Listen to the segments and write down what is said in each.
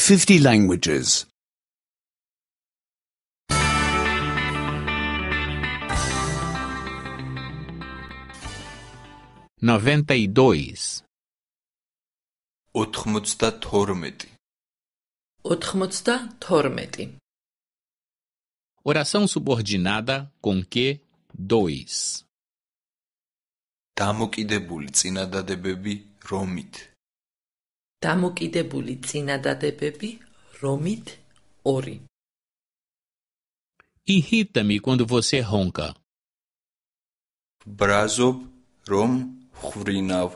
50 languages. 92 92 tormeti. Oração subordinada com que dois 2 de წინადადებები romit დამოკიდებული წინადადებები, რომით ori. Irrita-me quando você ronca. Vbrazov rom khvrinav.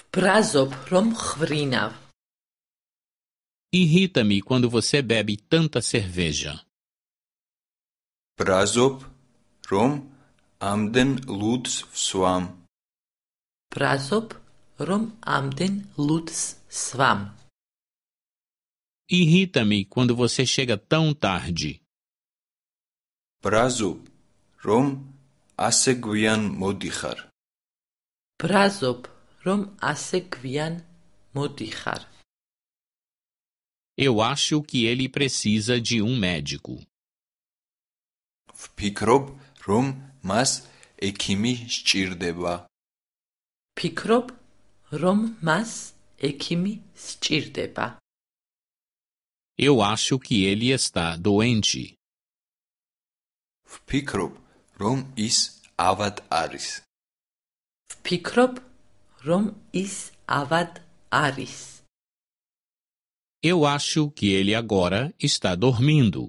Vbrazov rom khvrinav. Irrita-me quando você bebe tanta cerveja. Vbrazov rom amden luts vsvam. Vbrazov Rom amten Lutz Svam. Irrita-me quando você chega tão tarde. Prazo Rom asegvian modichar. Prazob Rom asegvian modichar. Eu acho que ele precisa de um médico. Fikrob Rom mas ekimi shtirdeba. Pikrob rom mas ekimi sçirdeba. Eu acho que ele está doente. Picrop rum is avat aris. Picrop rum is avat aris. Eu acho que ele agora está dormindo.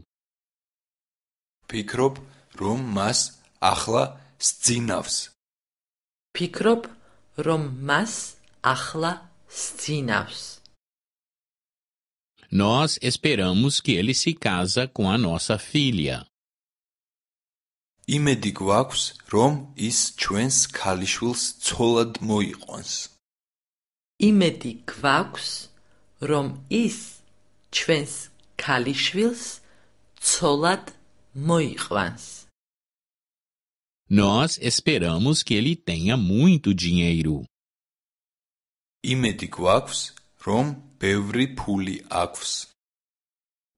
Picrop rum mas akhla stinavs. Picrop rum mas ახლა სძინავს. Nós esperamos que ele se casa com a nossa filha. Imedi rom is chuens kalishvils tsolad moiqons. Imedi rom is chuens kalishvils tsolad moiqvans. Nós esperamos que ele tenha muito dinheiro იმედი გვაქვს, rom ბევრი puli აქვს.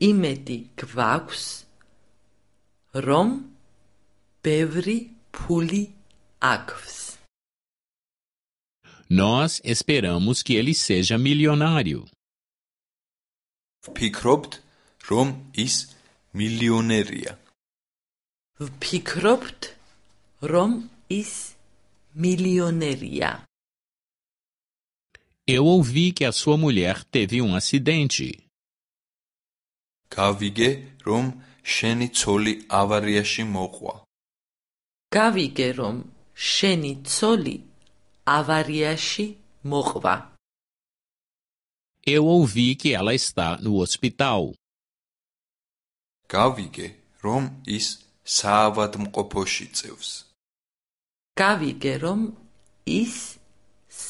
იმედი გვაქვს, rom ბევრი puli აქვს. Nós esperamos que ele seja milionário. Vpikrobt, rom is milioneria. Vpikrobt, rom is milioneria. Eu ouvi que a sua mulher teve um acidente. Gavige rom sheni tsoli avariashi moqva. Gavige rom sheni tsoli avariashi moqva. Eu ouvi que ela está no hospital. Gavige rom is saavadmqoposhi tsevs. Gavige rom is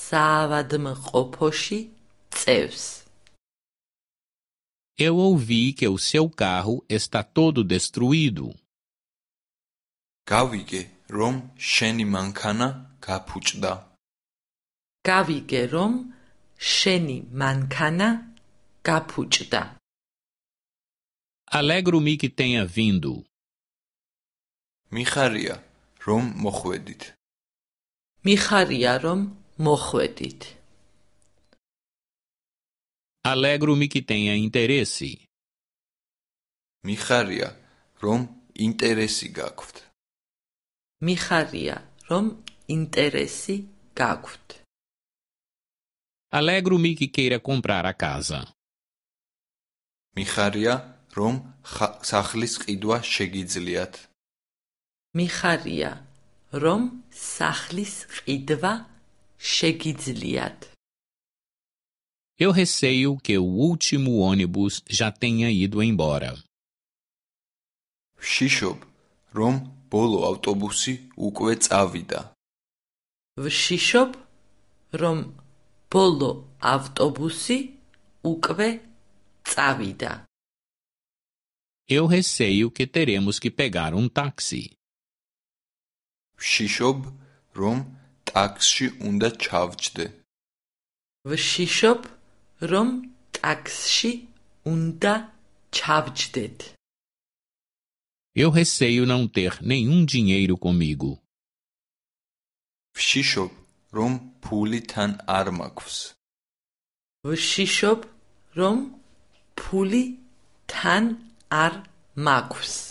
საავადმყოფოში წევს. Eu ouvi que o seu carro está todo destruído. Gavige rom sheni mankana gapuchda. Gavige rom sheni mankana gapuchda. Alegro-me que tenha vindo. Mikharia rom mokhvedit. Mikharia rom მოხვედით. Alegro-mi que tenha interesse. Михария, რომ ინტერესი გაქვთ. Михария, რომ ინტერესი გაქვთ. Alegro-mi que queira comprar a casa. Михария, რომ სახლის ყიდვა შეგიძლიათ. Михария, რომ სახლის ყიდვა შეგიძლიათ. Schegidliad. Eu receio que o último ônibus já tenha ido embora. Shishob, rom polo autobusi ukvets avida. Shishob, rom polo autobusi ukve tsavida. Eu receio que teremos que pegar um táxi. Shishob, rom ტაქსში უნდა ჩავჯდე. ვშიშობ, რომ ტაქსში უნდა ჩავჯდეთ. Eu receio não ter nenhum dinheiro comigo. ვშიშობ, რომ ფული თან არ მაქვს. ვშიშობ, რომ ფული თან არ მაქვს.